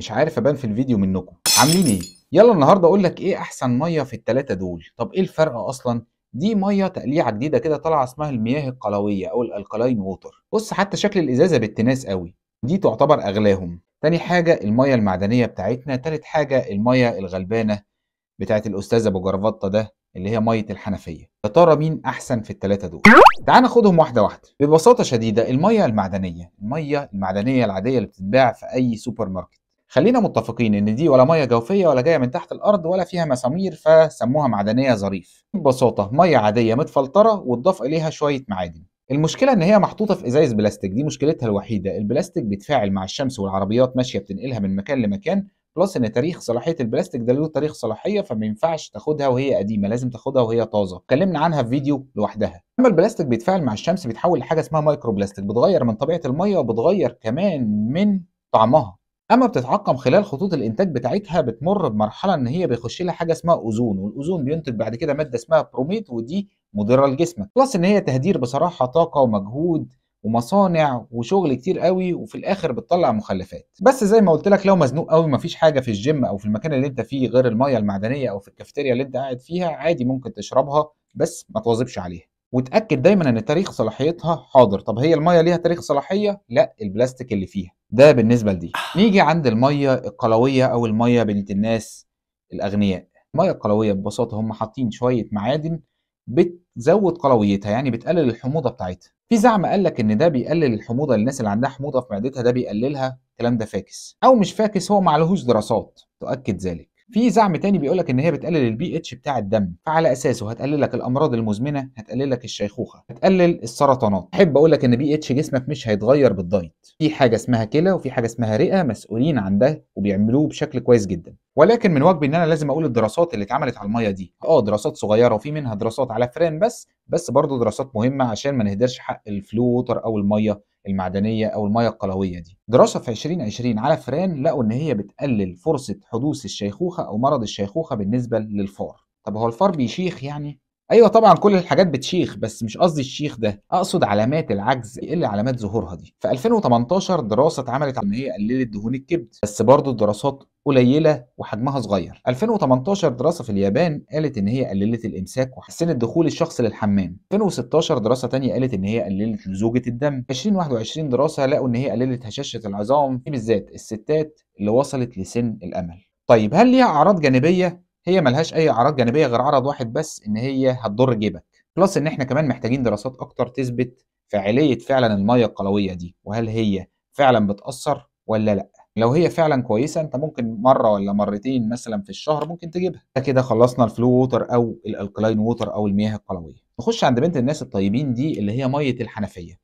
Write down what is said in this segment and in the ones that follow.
مش عارف ابان في الفيديو منكم عاملين ايه يلا النهارده اقول لك ايه احسن ميه في الثلاثه دول طب ايه الفرق اصلا دي ميه تقليعه جديده كده طالعه اسمها المياه القلويه او الالكلاين ووتر بص حتى شكل الازازه بالتناس قوي دي تعتبر اغلاهم تاني حاجه الميه المعدنيه بتاعتنا تالت حاجه الميه الغلبانه بتاعت الاستاذ ابو جرفطه ده اللي هي ميه الحنفيه يا ترى مين احسن في الثلاثه دول تعال ناخدهم واحده واحده ببساطه شديده الميه المعدنيه الميه المعدنيه العاديه اللي بتتباع في اي سوبر ماركت خلينا متفقين ان دي ولا ميه جوفيه ولا جايه من تحت الارض ولا فيها مسامير فسموها معدنيه ظريف ببساطه ميه عاديه متفلتره وتضاف اليها شويه معادن المشكله ان هي محطوطه في ازايز بلاستيك دي مشكلتها الوحيده البلاستيك بيتفاعل مع الشمس والعربيات ماشيه بتنقلها من مكان لمكان بلس ان تاريخ صلاحيه البلاستيك ده له تاريخ صلاحيه فما ينفعش تاخدها وهي قديمه لازم تاخدها وهي طازه اتكلمنا عنها في فيديو لوحدها اما البلاستيك بيتفاعل مع الشمس بيتحول لحاجه اسمها مايكرو بلاستيك بتغير من طبيعه الميه وبتغير كمان من طعمها أما بتتعقم خلال خطوط الإنتاج بتاعتها بتمر بمرحلة إن هي بيخش لها حاجة اسمها أوزون والأوزون بينتج بعد كده مادة اسمها بروميت ودي مضرة لجسمك بلس إن هي تهدير بصراحة طاقة ومجهود ومصانع وشغل كتير قوي وفي الاخر بتطلع مخلفات بس زي ما قلت لك لو مزنوق قوي مفيش حاجه في الجيم او في المكان اللي انت فيه غير الميه المعدنيه او في الكافيتيريا اللي انت قاعد فيها عادي ممكن تشربها بس ما تواظبش عليها وتاكد دايما ان تاريخ صلاحيتها حاضر طب هي الميه ليها تاريخ صلاحيه لا البلاستيك اللي فيها ده بالنسبه لدي نيجي عند الميه القلويه او الميه بنت الناس الاغنياء الميه القلويه ببساطه هم حاطين شويه معادن بتزود قلويتها يعني بتقلل الحموضه بتاعتها في زعم قال لك ان ده بيقلل الحموضه للناس اللي عندها حموضه في معدتها ده بيقللها الكلام ده فاكس او مش فاكس هو ما دراسات تؤكد ذلك في زعم تاني بيقول لك ان هي بتقلل البي اتش بتاع الدم فعلى اساسه هتقلل لك الامراض المزمنه هتقلل لك الشيخوخه هتقلل السرطانات احب اقول لك ان بي اتش جسمك مش هيتغير بالدايت في حاجه اسمها كلى وفي حاجه اسمها رئه مسؤولين عن ده وبيعملوه بشكل كويس جدا ولكن من واجبي ان انا لازم اقول الدراسات اللي اتعملت على الميه دي اه دراسات صغيره وفي منها دراسات على فران بس بس برضه دراسات مهمه عشان ما نهدرش حق الفلوتر او الميه المعدنيه او المياه القلويه دي. دراسه في 2020 على فران لقوا ان هي بتقلل فرصه حدوث الشيخوخه او مرض الشيخوخه بالنسبه للفار. طب هو الفار بيشيخ يعني؟ ايوه طبعا كل الحاجات بتشيخ بس مش قصدي الشيخ ده اقصد علامات العجز يقل إيه علامات ظهورها دي في 2018 دراسه اتعملت ان هي قللت دهون الكبد بس برضه الدراسات قليله وحجمها صغير 2018 دراسه في اليابان قالت ان هي قللت الامساك وحسنت دخول الشخص للحمام 2016 دراسه تانية قالت ان هي قللت لزوجه الدم 2021 دراسه لقوا ان هي قللت هشاشه العظام بالذات الستات اللي وصلت لسن الامل طيب هل ليها اعراض جانبيه هي ملهاش اي اعراض جانبيه غير عرض واحد بس ان هي هتضر جيبك بلس ان احنا كمان محتاجين دراسات اكتر تثبت فعاليه فعلا الميه القلويه دي وهل هي فعلا بتاثر ولا لا لو هي فعلا كويسه انت ممكن مره ولا مرتين مثلا في الشهر ممكن تجيبها ده كده خلصنا الفلو ووتر او الالكلاين ووتر او المياه القلويه نخش عند بنت الناس الطيبين دي اللي هي ميه الحنفيه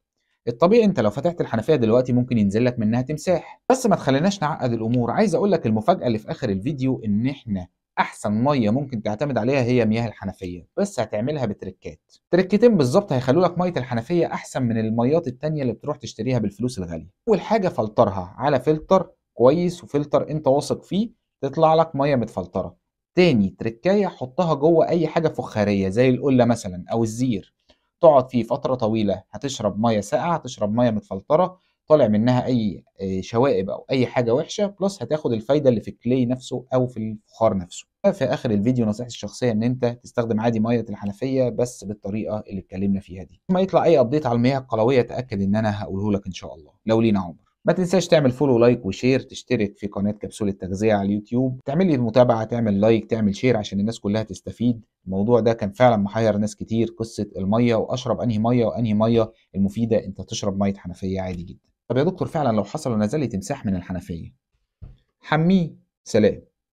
الطبيعي انت لو فتحت الحنفيه دلوقتي ممكن ينزل لك منها تمساح بس ما تخليناش نعقد الامور عايز اقول لك المفاجاه اللي في اخر الفيديو ان احنا احسن ميه ممكن تعتمد عليها هي مياه الحنفيه بس هتعملها بتركات تركتين بالظبط هيخلوا لك ميه الحنفيه احسن من الميات التانية اللي بتروح تشتريها بالفلوس الغاليه اول حاجه فلترها على فلتر كويس وفلتر انت واثق فيه تطلع لك ميه متفلتره تاني تركايه حطها جوه اي حاجه فخاريه زي القله مثلا او الزير تقعد فيه فتره طويله هتشرب ميه ساقعه هتشرب ميه متفلتره طالع منها اي آه، شوائب او اي حاجه وحشه بلس هتاخد الفايده اللي في الكلي نفسه او في الفخار نفسه في اخر الفيديو نصيحتي الشخصيه ان انت تستخدم عادي ميه الحنفيه بس بالطريقه اللي اتكلمنا فيها دي لما يطلع اي ابديت على المياه القلويه تاكد ان انا هقوله لك ان شاء الله لو لينا عمر ما تنساش تعمل فولو لايك وشير تشترك في قناه كبسولة التغذيه على اليوتيوب تعمل لي متابعه تعمل لايك تعمل شير عشان الناس كلها تستفيد الموضوع ده كان فعلا محير ناس كتير قصه الميه واشرب انهي ميه وانهي ميه المفيده انت تشرب ميه حنفيه عادي جدا طب يا دكتور فعلا لو حصل ونزل لي تمساح من الحنفيه حميه سلام